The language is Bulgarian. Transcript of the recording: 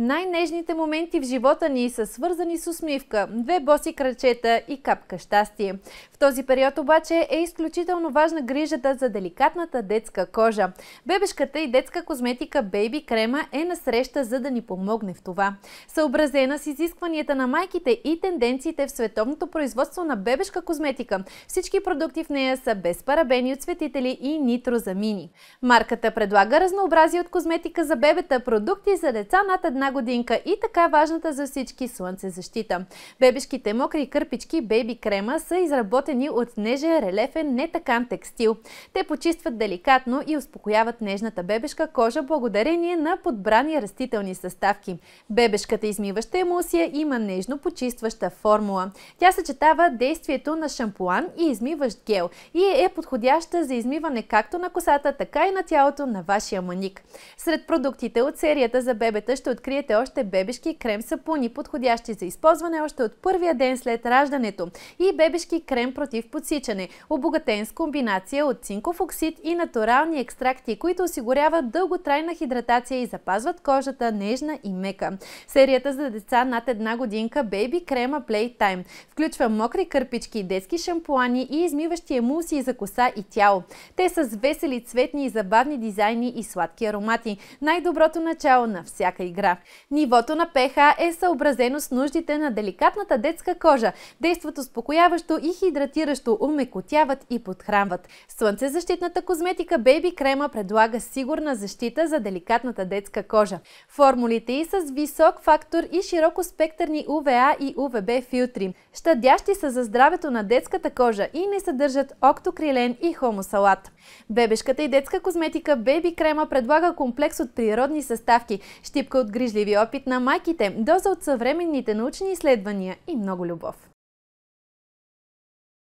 Най-нежните моменти в живота ни са свързани с усмивка, две боси крачета и капка щастие. В този период обаче е изключително важна грижата за деликатната детска кожа. Бебешката и детска козметика Baby Крема е насреща за да ни помогне в това. Съобразена с изискванията на майките и тенденциите в световното производство на бебешка козметика, всички продукти в нея са без парабени от светители и нитрозамини. Марката предлага разнообразие от козметика за бебета, продукти за деца над една годинка и така важната за всички слънцезащита. Бебешките мокри кърпички Baby Крема са изработени от нежен релефен нетакан текстил. Те почистват деликатно и успокояват нежната бебешка кожа благодарение на подбрани растителни съставки. Бебешката измиваща емулсия има нежно почистваща формула. Тя съчетава действието на шампуан и измиващ гел и е подходяща за измиване както на косата, така и на тялото на вашия маник. Сред продуктите от серията за бебета ще открие откриете още бебешки крем сапуни, подходящи за използване още от първия ден след раждането и бебешки крем против подсичане, обогатен с комбинация от цинков оксид и натурални екстракти, които осигуряват дълготрайна хидратация и запазват кожата нежна и мека. Серията за деца над една годинка Baby Crema Playtime включва мокри кърпички, детски шампуани и измиващи емулсии за коса и тяло. Те са с весели, цветни и забавни дизайни и сладки аромати. Най-доброто начало на всяка игра. Нивото на pH е съобразено с нуждите на деликатната детска кожа. Действат успокояващо и хидратиращо, умекотяват и подхранват. Слънцезащитната козметика Baby Крема предлага сигурна защита за деликатната детска кожа. Формулите и с висок фактор и широко спектърни UVA и UVB филтри. Щадящи са за здравето на детската кожа и не съдържат октокрилен и хомосалат. Бебешката и детска козметика Baby Крема предлага комплекс от природни съставки, щипка от грижа грижливи опит на маките, доза от съвременните научни изследвания и много любов.